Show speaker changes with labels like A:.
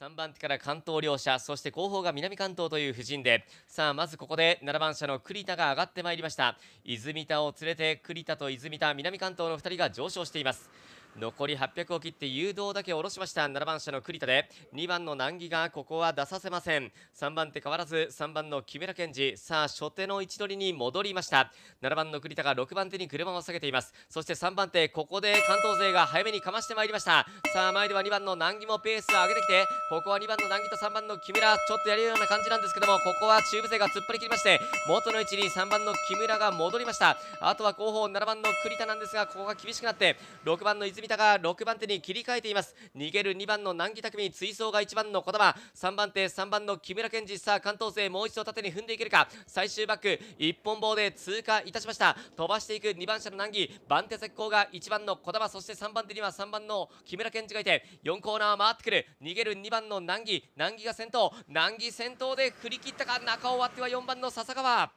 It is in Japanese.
A: 3番手から関東両者そして後方が南関東という布陣でさあまずここで7番車の栗田が上がってまいりました泉田を連れて栗田と泉田南関東の2人が上昇しています残り800を切って誘導だけ下ろしました7番車の栗田で2番の難儀がここは出させません3番手変わらず3番の木村健二さあ初手の位置取りに戻りました7番の栗田が6番手に車を下げていますそして3番手ここで関東勢が早めにかましてまいりましたさあ前では2番の難儀もペースを上げてきてここは2番の難儀と3番の木村ちょっとやるような感じなんですけどもここは中部勢が突っ張り切りまして元の位置に3番の木村が戻りましたあとは後方7番の栗田なんですがここが厳しくなって6番の泉田が6番手に切り替えています逃げる2番の南木匠追走が1番の児玉3番手3番の木村健二さあ関東勢もう一度縦に踏んでいけるか最終バック一本棒で通過いたしました飛ばしていく2番車の南木番手絶好が1番の児玉そして3番手には3番の木村健二がいて4コーナー回ってくる逃げる2番の南木南木が先頭南木先頭で振り切ったか中を割っては4番の笹川